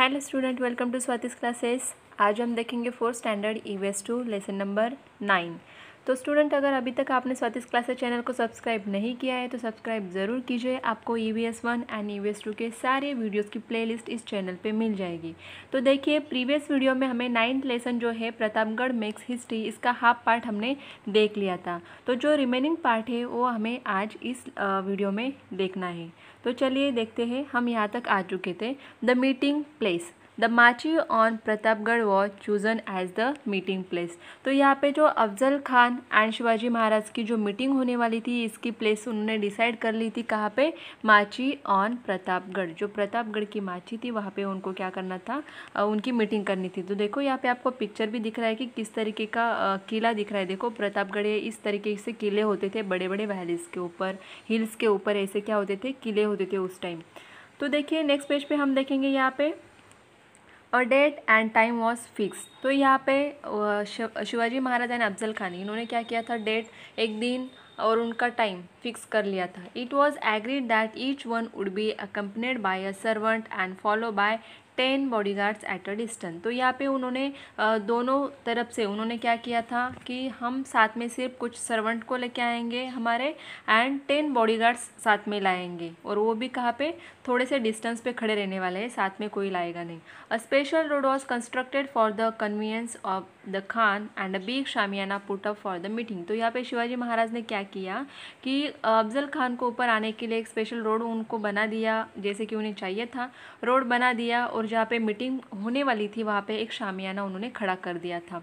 hello student welcome to Swati's classes आज हम देखेंगे fourth standard EVS two lesson number nine तो student अगर अभी तक आपने स्वातिस क्लासेस चैनल को सब्सक्राइब नहीं किया है तो सब्सक्राइब ज़रूर कीजिए आपको EVS one and EVS two के सारे वीडियोस की प्लेलिस्ट इस चैनल पे मिल जाएगी तो देखिए प्रीवियस वीडियो में हमें नाइन्थ लेसन जो है प्रतापगढ़ मेक्स हिस्ट्री इसका हाफ पार्ट हमने देख लिया था तो जो रिमेनिंग पार्ट है वो हमें आज इस वीडियो में देखना है तो चलिए देखते हैं हम यहाँ तक आ चुके थे the meeting place the machi on Pratapgarh was chosen as the meeting place तो यहाँ पे जो अफजल खान एंड शिवाजी महाराज की जो मीटिंग होने वाली थी इसकी प्लेस उन्होंने डिसाइड कर ली थी कहाँ पे माची ऑन प्रतापगढ़ जो प्रतापगढ़ की माची थी वहाँ पे उनको क्या करना था उनकी मीटिंग करनी थी तो देखो यहाँ पे आपको पिक्चर भी दिख रहा है कि किस तरीके का किला दिख रहा है देखो प्रतापगढ़ इस तरीके से किले होते थे बड़े बड़े वैलीज के ऊपर हिल्स के ऊपर ऐसे क्या होते थे किले होते थे उस टाइम तो देखिए नेक्स्ट पेज पे हम देखेंगे यहाँ पे a date and time was fix तो यहाँ पे शिवाजी महाराज एंड अफजल खान इन्होंने क्या किया था डेट एक दिन और उनका टाइम फिक्स कर लिया था it was agreed that each one would be accompanied by a servant and follow by ten body guards at a distance तो यहाँ पे उन्होंने दोनों तरफ से उन्होंने क्या किया था कि हम साथ में सिर्फ कुछ सर्वेंट को लेके आएंगे हमारे एंड टेन गार्ड्स साथ में लाएंगे और वो भी कहाँ पे थोड़े से डिस्टेंस पे खड़े रहने वाले हैं साथ में कोई लाएगा नहीं a special road was constructed for the convenience of the Khan and a big shamiana put up for the meeting तो यहाँ पे शिवाजी महाराज ने क्या किया कि अफजल खान को ऊपर आने के लिए एक स्पेशल रोड उनको बना दिया जैसे कि उन्हें चाहिए था रोड बना दिया और जहाँ पे मीटिंग होने वाली थी वहाँ पे एक शामियाना उन्होंने खड़ा कर दिया था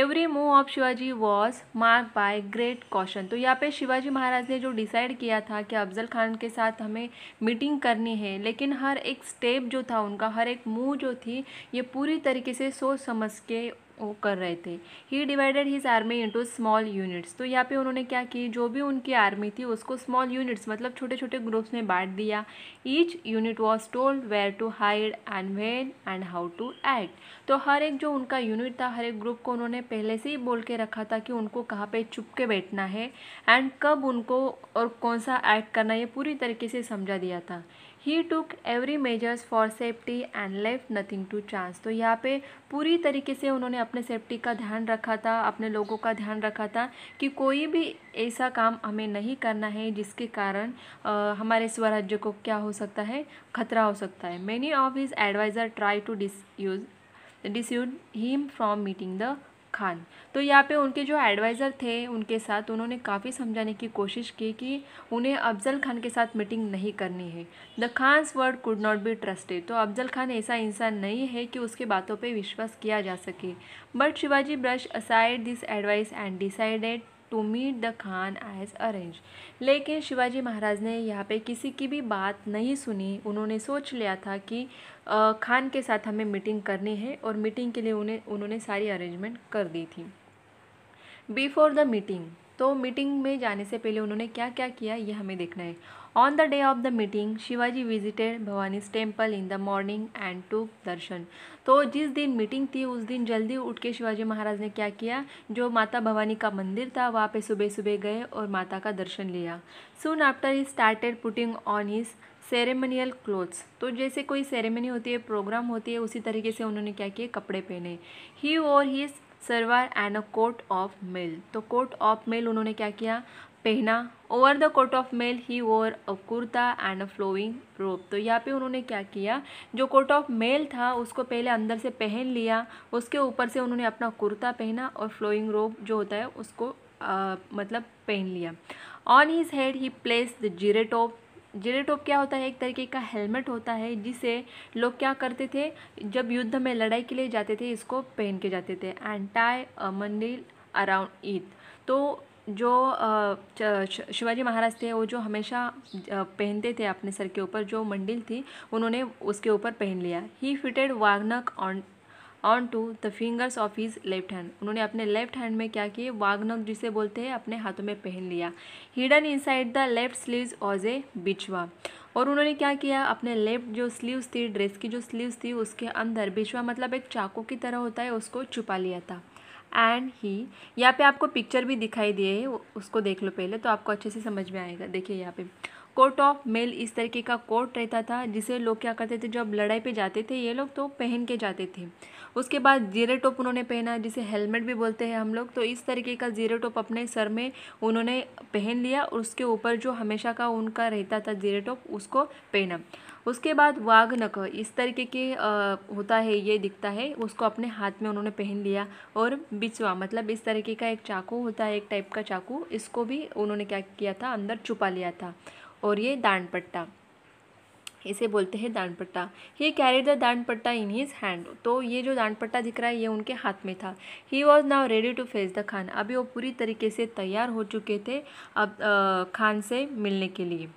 every move of Shivaji was mark by great caution तो यहाँ पे शिवाजी महाराज ने जो डिसाइड किया था कि अफजल खान के साथ हमें मीटिंग करनी है लेकिन हर एक स्टेप जो था उनका हर एक मूव जो थी ये पूरी तरीके से सोच समझ के वो कर रहे थे he divided his army into small units तो यहाँ पे उन्होंने क्या की जो भी उनकी आर्मी थी उसको स्मॉल यूनिट्स मतलब छोटे छोटे ग्रुप्स में बांट दिया each unit was told where to hide and when and how to act तो हर एक जो उनका यूनिट था हर एक ग्रुप को उन्होंने पहले से ही बोल के रखा था कि उनको कहाँ पे चुप के बैठना है एंड कब उनको और कौन सा एक्ट करना ये पूरी तरीके से समझा दिया था he took every measures for safety and left nothing to chance तो यहाँ पे पूरी तरीके से उन्होंने अपने सेफ्टी का ध्यान रखा था अपने लोगों का ध्यान रखा था कि कोई भी ऐसा काम हमें नहीं करना है जिसके कारण आ, हमारे स्वराज्य को क्या हो सकता है खतरा हो सकता है many of his advisor try to dissuade dissuade him from meeting the Khan तो यहाँ पे उनके जो एडवाइज़र थे उनके साथ उन्होंने काफ़ी समझाने की कोशिश की कि उन्हें अफजल खान के साथ मीटिंग नहीं करनी है the Khan's word could not be trusted तो अफजल खान ऐसा इंसान नहीं है कि उसके बातों पे विश्वास किया जा सके but Shivaji brush aside this advice and decided to meet the Khan as arrange लेकिन शिवाजी महाराज ने यहाँ पे किसी की भी बात नहीं सुनी उन्होंने सोच लिया था कि खान के साथ हमें मीटिंग करनी है और मीटिंग के लिए उन्हें उन्होंने सारी अरेंजमेंट कर दी थी बिफोर द मीटिंग तो मीटिंग में जाने से पहले उन्होंने क्या क्या किया ये हमें देखना है On the day of the meeting, Shivaji visited Bhavani's temple in the morning and took darshan तो जिस दिन मीटिंग थी उस दिन जल्दी उठ के शिवाजी महाराज ने क्या किया जो माता भवानी का मंदिर था वहाँ पे सुबह सुबह गए और माता का दर्शन लिया soon after he started putting on his ceremonial clothes तो जैसे कोई सेरेमनी होती है प्रोग्राम होती है उसी तरीके से उन्होंने क्या किए कपड़े पहने ही और his suruwar and a coat of mail तो कोट ऑफ मेल उन्होंने क्या किया पहना over the coat of mail he over a kurta and a flowing robe तो यहाँ पे उन्होंने क्या किया जो कोट ऑफ मेल था उसको पहले अंदर से पहन लिया उसके ऊपर से उन्होंने अपना कुर्ता पहना और फ्लोइंग रोप जो होता है उसको आ, मतलब पहन लिया on his head he placed the jiretop jiretop क्या होता है एक तरीके का हेलमेट होता है जिसे लोग क्या करते थे जब युद्ध में लड़ाई के लिए जाते थे इसको पहन के जाते थे and tie a mandil around it तो जो शिवाजी महाराज थे वो जो हमेशा पहनते थे अपने सर के ऊपर जो मंडिल थी उन्होंने उसके ऊपर पहन लिया he fitted waghnakh on on to the fingers of his left hand उन्होंने अपने लेफ्ट हैंड में क्या किए वागनक जिसे बोलते हैं अपने हाथों में पहन लिया hidden inside the left sleeves was a bichwa और उन्होंने क्या किया अपने लेफ्ट जो स्लीव्स थी ड्रेस की जो स्लीव्स थी उसके अंदर बिछवा मतलब एक चाकू की तरह होता है उसको छुपा लिया था एंड ही यहाँ पे आपको पिक्चर भी दिखाई दिए है उसको देख लो पहले तो आपको अच्छे से समझ में आएगा देखिए यहाँ पे कोट ऑफ मेल इस तरीके का कोट रहता था जिसे लोग क्या करते थे जब लड़ाई पे जाते थे ये लोग तो पहन के जाते थे उसके बाद जीरे टॉप उन्होंने पहना जिसे हेलमेट भी बोलते हैं हम लोग तो इस तरीके का जीरे टोप अपने सर में उन्होंने पहन लिया और उसके ऊपर जो हमेशा का उनका रहता था जीरे टॉप उसको पहना उसके बाद वाघ नख इस तरीके के होता है ये दिखता है उसको अपने हाथ में उन्होंने पहन लिया और बिचवा मतलब इस तरीके का एक चाकू होता है एक टाइप का चाकू इसको भी उन्होंने क्या किया था अंदर छुपा लिया था और ये दानपट्टा इसे बोलते हैं दानपट्टा he carry the danpatta in his hand तो ये जो दानपट्टा दिख रहा है ये उनके हाथ में था he was now ready to face the Khan अभी वो पूरी तरीके से तैयार हो चुके थे अब आ, खान से मिलने के लिए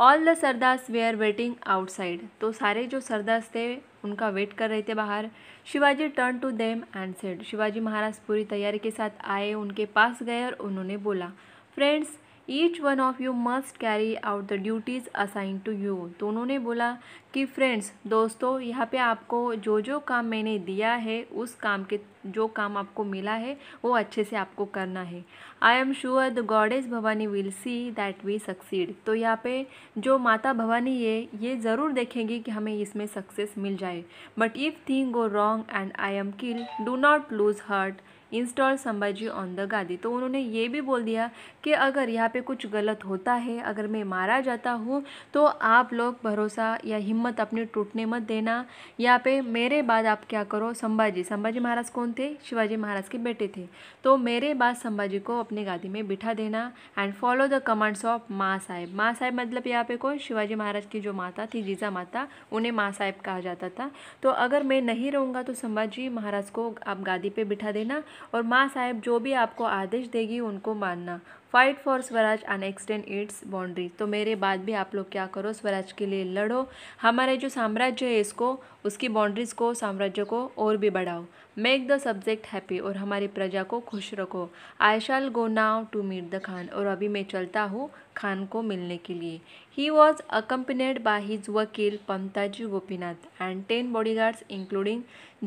all the sardars they are waiting outside तो सारे जो सरदास थे उनका वेट कर रहे थे बाहर Shivaji turn to them and said Shivaji Maharaj पूरी तैयारी के साथ आए उनके पास गए और उन्होंने बोला friends each one of you must carry out the duties assign to you तो उन्होंने बोला कि फ्रेंड्स दोस्तों यहाँ पे आपको जो जो काम मैंने दिया है उस काम के जो काम आपको मिला है वो अच्छे से आपको करना है I am sure the goddess Bhavani will see that we succeed तो यहाँ पे जो माता भवानी है ये ज़रूर देखेंगी कि हमें इसमें सक्सेस मिल जाए but if thing go wrong and I am kill do not lose heart install Sambhaji on the gadi तो उन्होंने ये भी बोल दिया कि अगर यहाँ पे कुछ गलत होता है अगर मैं मारा जाता हूँ तो आप लोग भरोसा या हिम्मत अपनी टूटने मत देना यहाँ पे मेरे बाद आप क्या करो संभाजी संभाजी महाराज कौन थे शिवाजी महाराज के बेटे थे तो मेरे बाद संभाजी को अपनी गादी में बिठा देना and follow the commands of Maa Saheb माँ साहेब मतलब यहाँ पे कौन शिवाजी महाराज की जो माता थी जीजा माता उन्हें माँ साहेब कहा जाता था तो अगर मैं नहीं रहूँगा तो संभाजी महाराज को आप गादी पर बिठा देना और माँ साहेब जो भी आपको आदेश देगी उनको मानना fight for swaraj and extend its boundary तो मेरे बाद भी आप लोग क्या करो स्वराज के लिए लड़ो हमारे जो साम्राज्य है इसको उसकी बाउंड्रीज़ को साम्राज्य को और भी बढ़ाओ मेक द सब्जेक्ट हैप्पी और हमारी प्रजा को खुश रखो I shall go now to meet the Khan और अभी मैं चलता हूँ खान को मिलने के लिए he was accompanied by his vakil Pantaji Gopinath and ten body guards including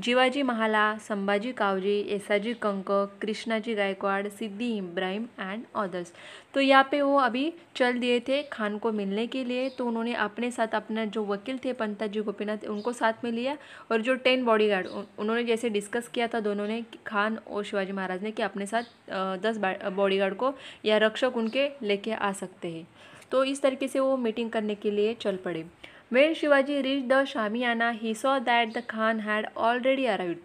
Jivaji Mahala Sambhaji Kavji Yesaji Kank Krishnaji Gaikwad Siddi Ibrahim and other brothers तो यहाँ पे वो अभी चल दिए थे खान को मिलने के लिए तो उन्होंने अपने साथ अपना जो वकील थे पंता जी गोपीनाथ उनको साथ में लिया और जो टेन गार्ड उन्होंने जैसे डिस्कस किया था दोनों ने खान और शिवाजी महाराज ने कि अपने साथ दस बॉडी को या रक्षक उनके लेके आ सकते हैं तो इस तरीके से वो मीटिंग करने के लिए चल पड़े when Shivaji reach the shamiana he saw that the Khan had already arrive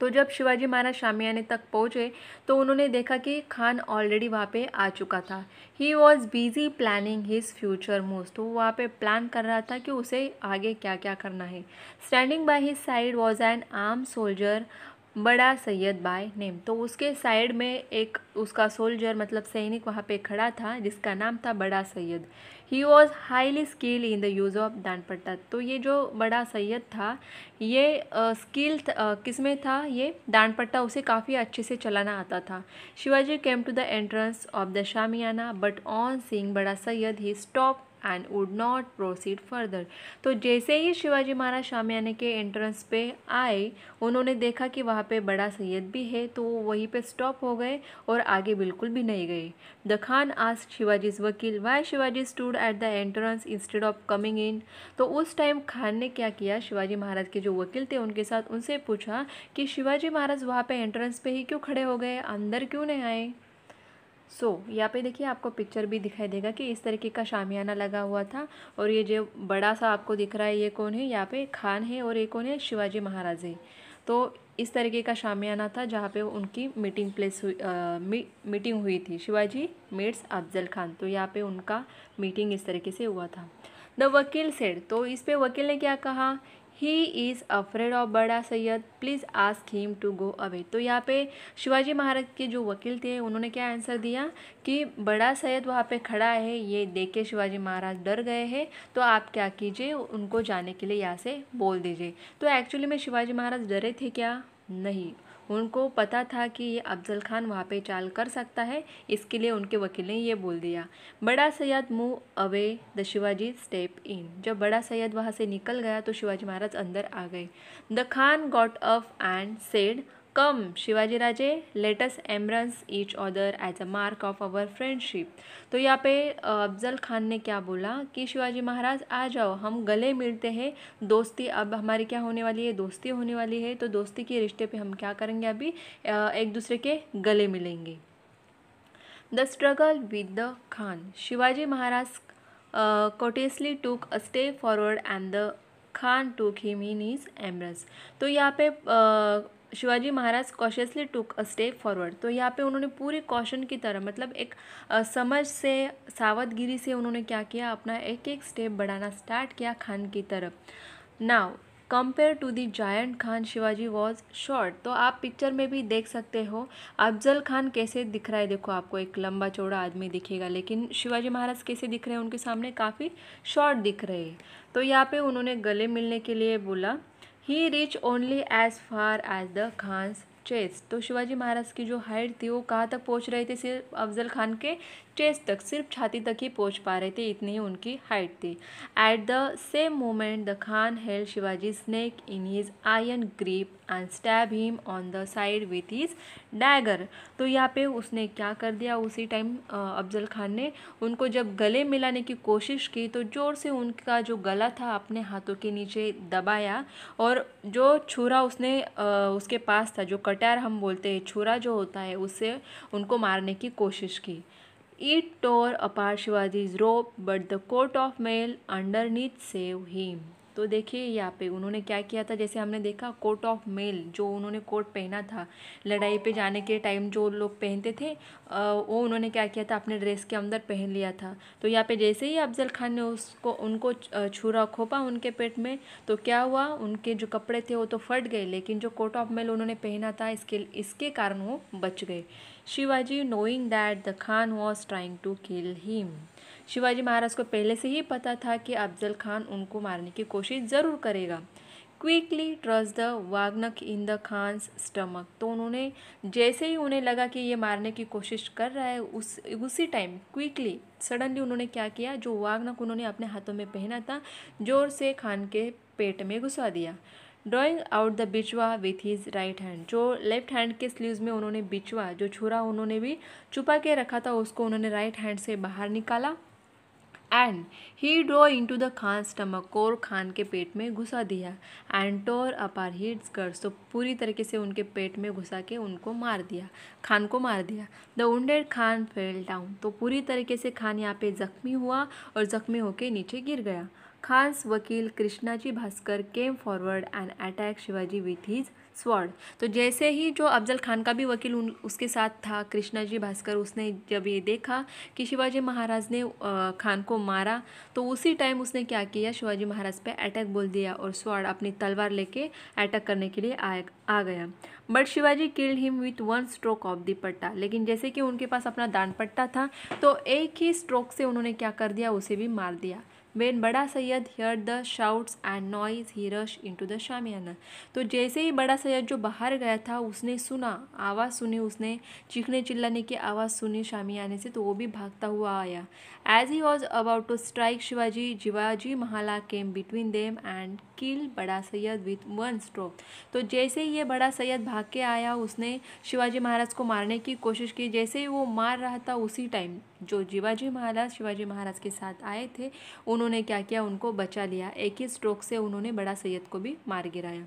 तो जब शिवाजी महाराज शामियाने तक पहुँचे तो उन्होंने देखा कि खान ऑलरेडी वहाँ पे आ चुका था he was busy planning his future move तो वहाँ पे प्लान कर रहा था कि उसे आगे क्या क्या करना है standing by his side was an arm soldier Bada Sayyad by name तो उसके साइड में एक उसका सोल्जर मतलब सैनिक वहाँ पे खड़ा था जिसका नाम था Bada Sayyad he was highly skill in the use of danpatta तो ये जो बड़ा सैयद था ये स्किल किस में था ये दान पट्टा उसे काफ़ी अच्छे से चलाना आता था Shivaji came to the entrance of the shamiana but on seeing Bada Sayyad he stop and would not proceed further तो जैसे ही शिवाजी महाराज शामियाने के एंट्रेंस पे आए उन्होंने देखा कि वहाँ पे बड़ा सैयद भी है तो वो वहीं पे स्टॉप हो गए और आगे बिल्कुल भी नहीं गए द खान आज Shivaji's vakil why Shivaji stood at the entrance instead of coming in तो उस टाइम खान ने क्या किया शिवाजी महाराज के जो वकील थे उनके साथ उनसे पूछा कि शिवाजी महाराज वहाँ पे एंट्रेंस पे ही क्यों खड़े हो गए अंदर क्यों नहीं आए सो so, यहाँ पे देखिए आपको पिक्चर भी दिखाई देगा कि इस तरीके का शामियाना लगा हुआ था और ये जो बड़ा सा आपको दिख रहा है ये कौन है यहाँ पे खान है और ये कौन है शिवाजी महाराज है तो इस तरीके का शामियाना था जहाँ पे उनकी मीटिंग प्लेस हुई आ, मी, मीटिंग हुई थी शिवाजी मेट्स अफजल खान तो यहाँ पे उनका मीटिंग इस तरीके से हुआ था द वकील सेड तो इस पर वकील ने क्या कहा he is afraid of Bada Sayyad please ask him to go away तो यहाँ पे शिवाजी महाराज के जो वकील थे उन्होंने क्या आंसर दिया कि बड़ा सैयद वहाँ पे खड़ा है ये देख के शिवाजी महाराज डर गए हैं तो आप क्या कीजिए उनको जाने के लिए यहाँ से बोल दीजिए तो एक्चुअली में शिवाजी महाराज डरे थे क्या नहीं उनको पता था कि ये अफजल खान वहाँ पे चाल कर सकता है इसके लिए उनके वकील ने ये बोल दिया Bada Sayyad move away the Shivaji step in जब बड़ा सैयद वहाँ से निकल गया तो शिवाजी महाराज अंदर आ गए the Khan got up and said come Shivaji Raje let's embrace each other as a mark of our friendship तो यहाँ पे अफजल खान ने क्या बोला कि शिवाजी महाराज आ जाओ हम गले मिलते हैं दोस्ती अब हमारी क्या होने वाली है दोस्ती होने वाली है तो दोस्ती के रिश्ते पे हम क्या करेंगे अभी एक दूसरे के गले मिलेंगे the struggle with the Khan Shivaji Maharaj cautiously took a step forward and the Khan took him in his embrace तो यहाँ पे uh, Shivaji Maharaj cautiously took a step forward तो यहाँ पे उन्होंने पूरे कॉशन की तरह मतलब एक समझ से सावधगिरी से उन्होंने क्या किया अपना एक एक स्टेप बढ़ाना स्टार्ट किया खान की तरफ now compare to the giant Khan Shivaji was short तो आप पिक्चर में भी देख सकते हो अफजल खान कैसे दिख रहा है देखो आपको एक लंबा चौड़ा आदमी दिखेगा लेकिन शिवाजी महाराज कैसे दिख रहे हैं उनके सामने काफ़ी शॉर्ट दिख रहे हैं तो यहाँ पे उन्होंने गले मिलने के लिए बोला he reach only as far as the Khan's chest तो शिवाजी महाराज की जो हाइट थी वो कहाँ तक पहुँच रहे थे सिर्फ अफजल खान के चेस्ट तक सिर्फ छाती तक ही पहुँच पा रहे थे इतनी ही उनकी हाइट थी at the same moment the Khan held Shivaji neck in his iron grip and stab him on the side with his dagger तो यहाँ पे उसने क्या कर दिया उसी टाइम अफजल खान ने उनको जब गले मिलाने की कोशिश की तो ज़ोर से उनका जो गला था अपने हाथों के नीचे दबाया और जो छुरा उसने आ, उसके पास था जो कटार हम बोलते हैं छुरा जो होता है उससे उनको मारने की कोशिश की tore apart Shivaji robe but the coat of mail underneath save him तो देखिए यहाँ पे उन्होंने क्या किया था जैसे हमने देखा कोट ऑफ मेल जो उन्होंने कोट पहना था लड़ाई पे जाने के टाइम जो लोग पहनते थे वो उन्होंने क्या किया था अपने ड्रेस के अंदर पहन लिया था तो यहाँ पे जैसे ही अफजल खान ने उसको उनको छुरा खोपा उनके पेट में तो क्या हुआ उनके जो कपड़े थे वो तो फट गए लेकिन जो कोट ऑफ मेल उन्होंने पहना था इसके इसके कारण वो बच गए Shivaji knowing that the Khan was trying to kill him Shivaji Maharaj को पहले से ही पता था कि अफजल खान उनको मारने की कोशिश ज़रूर करेगा quickly thrust the waghnakh in the Khan stomach तो उन्होंने जैसे ही उन्हें लगा कि ये मारने की कोशिश कर रहा है उस उसी टाइम क्विकली सडनली उन्होंने क्या किया जो वागनक उन्होंने अपने हाथों में पहना था जोर से खान के पेट में घुसा दिया drawing out the bichwa with his right hand जो लेफ्ट हैंड के स्लीव्स में उन्होंने बिचवा जो छुरा उन्होंने भी छुपा के रखा था उसको उन्होंने राइट हैंड से बाहर निकाला and he drove into the Khan stomach और खान के पेट में घुसा दिया एंड टोर अपार हीड्स गर्स तो पूरी तरीके से उनके पेट में घुसा के उनको मार दिया खान को मार दिया the wounded Khan fell down तो पूरी तरीके से खान यहाँ पे जख्मी हुआ और जख्मी होके नीचे गिर गया Khan's vakil Krishnaji Bhaskar came forward and attack Shivaji with his sword तो जैसे ही जो अफजल खान का भी वकील उन उसके साथ था कृष्णा जी भास्कर उसने जब ये देखा कि शिवाजी महाराज ने खान को मारा तो उसी टाइम उसने क्या किया शिवाजी महाराज पे अटैक बोल दिया और स्वर्ण अपनी तलवार लेके अटैक करने के लिए आ, आ गया but Shivaji killed him with one stroke of the pata लेकिन जैसे कि उनके पास अपना दान पट्टा था तो एक ही स्ट्रोक से उन्होंने क्या कर दिया उसे भी मार दिया when Bada Sayyad hear the shouts and noise he rush into the shamiana तो जैसे ही बड़ा सैयद जो बाहर गया था उसने सुना आवाज़ सुनी उसने चीखने चिल्लाने की आवाज़ सुनी शामियाने से तो वो भी भागता हुआ आया as he was about to strike Shivaji Shivaji Mahala came between them and kill Bada Sayyad with one stroke तो जैसे ही ये बड़ा सैयद भाग के आया उसने शिवाजी महाराज को मारने की कोशिश की जैसे ही वो मार रहा था उसी टाइम जो जिवाजी महाराज शिवाजी महाराज के साथ आए थे उन्होंने क्या किया उनको बचा लिया एक ही स्ट्रोक से उन्होंने बड़ा सैयद को भी मार गिराया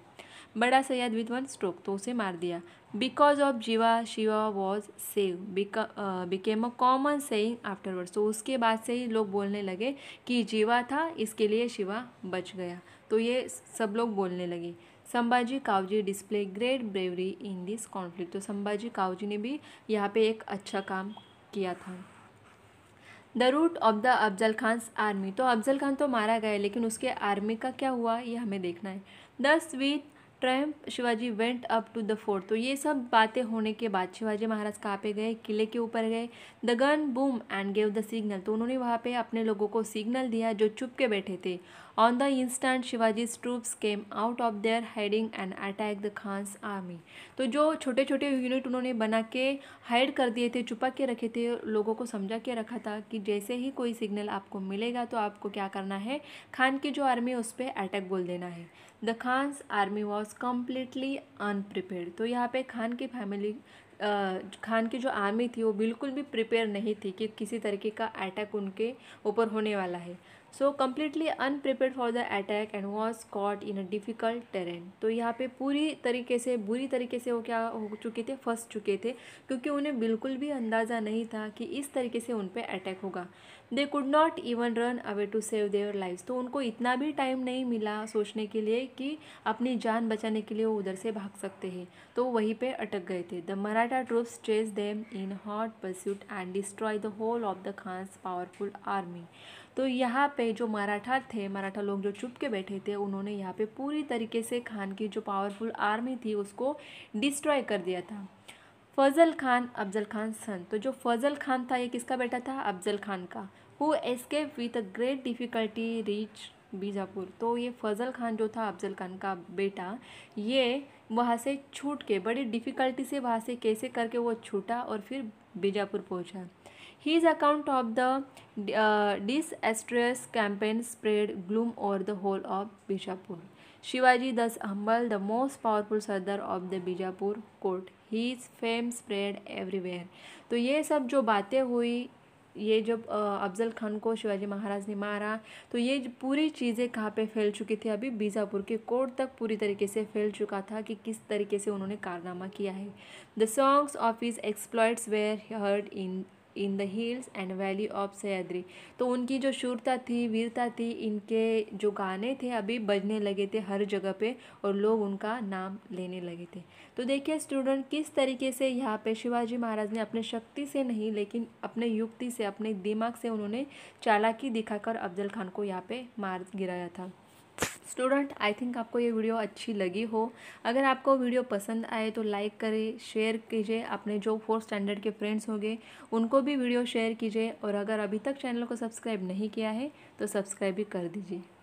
बड़ा सैयद विद वन स्ट्रोक तो उसे मार दिया because of Jiva Shiva was save became a common saying afterward तो उसके बाद से ही लोग बोलने लगे कि जीवा था इसके लिए शिवा बच गया तो ये सब लोग बोलने लगे Sambhaji Kavji display great bravery in this conflict तो संभाजी कावजी ने भी यहाँ पे एक अच्छा काम किया था the rout of the Afzal Khan's army तो अफजल खान तो मारा गया लेकिन उसके आर्मी का क्या हुआ ये हमें देखना है the sweet tramp Shivaji went up to the fort तो ये सब बातें होने के बाद शिवाजी महाराज कहाँ पे गए किले के ऊपर गए the gun boom and gave the signal तो उन्होंने वहाँ पे अपने लोगों को सिग्नल दिया जो चुप के बैठे थे on the instant Shivaji troops came out of their hiding and attack the Khan's army तो जो छोटे छोटे यूनिट उन्होंने बना के हाइड कर दिए थे छुपा के रखे थे लोगों को समझा के रखा था कि जैसे ही कोई सिग्नल आपको मिलेगा तो आपको क्या करना है खान की जो आर्मी उस पर अटैक बोल देना है the Khan's army was completely unprepared तो यहाँ पे खान की फैमिली खान की जो आर्मी थी वो बिल्कुल भी प्रिपेयर नहीं थी कि किसी तरीके का अटैक उनके ऊपर होने वाला है so completely unprepared for the attack and was caught in a difficult terrain तो यहाँ पे पूरी तरीके से बुरी तरीके से वो क्या हो चुके थे फंस चुके थे क्योंकि उन्हें बिल्कुल भी अंदाज़ा नहीं था कि इस तरीके से उन पर अटैक होगा they could not even run away to save their life तो उनको इतना भी टाइम नहीं मिला सोचने के लिए कि अपनी जान बचाने के लिए वो उधर से भाग सकते हैं तो वहीं पे अटक गए थे the Maratha troops chase them in hot pursuit and destroy the whole of the Khan's powerful army तो यहाँ पे जो मराठा थे मराठा लोग जो चुप के बैठे थे उन्होंने यहाँ पे पूरी तरीके से खान की जो पावरफुल आर्मी थी उसको डिस्ट्रॉय कर दिया था फजल खान अफजल खान सन तो जो फजल खान था ये किसका बेटा था अफजल खान का who escape with a great difficulty reach Bijapur तो ये फजल खान जो था अफजल खान का बेटा ये वहाँ से छूट के बड़ी डिफ़िकल्टी से वहाँ से कैसे करके वो छूटा और फिर बीजापुर पहुँचा his account of the disastrous campaign spread gloom over the whole of Bijapur Shivaji thus humble the most powerful sardar of the Bijapur court his fame spread everywhere तो ये सब जो बातें हुई ये जब अफजल खान को शिवाजी महाराज ने मारा तो ये पूरी चीज़ें कहाँ पे फैल चुकी थी अभी बीजापुर के कोर्ट तक पूरी तरीके से फैल चुका था कि किस तरीके से उन्होंने कारनामा किया है the songs of his exploits were heard in in the hills and valley of Sahyadri तो उनकी जो शुरता थी वीरता थी इनके जो गाने थे अभी बजने लगे थे हर जगह पे और लोग उनका नाम लेने लगे थे तो देखिए स्टूडेंट किस तरीके से यहाँ पे शिवाजी महाराज ने अपने शक्ति से नहीं लेकिन अपने युक्ति से अपने दिमाग से उन्होंने चालाकी दिखाकर अफजल खान को यहाँ पे मार गिराया था स्टूडेंट आई थिंक आपको ये वीडियो अच्छी लगी हो अगर आपको वीडियो पसंद आए तो लाइक करें शेयर कीजिए अपने जो फोर्थ स्टैंडर्ड के फ्रेंड्स होंगे उनको भी वीडियो शेयर कीजिए और अगर अभी तक चैनल को सब्सक्राइब नहीं किया है तो सब्सक्राइब भी कर दीजिए